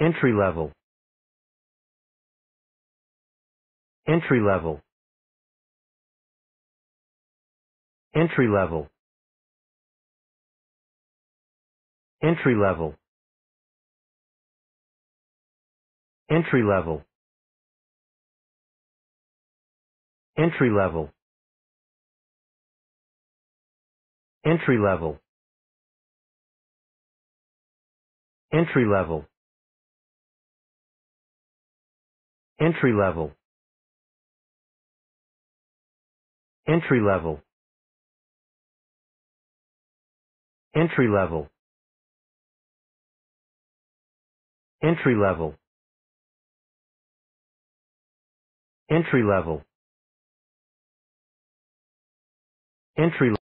Entry-level Entry-level Entry-level Entry-level Entry-level Entry-level Entry-level Entry-level Entry level. Entry level. Entry level. Entry level. Entry level. Entry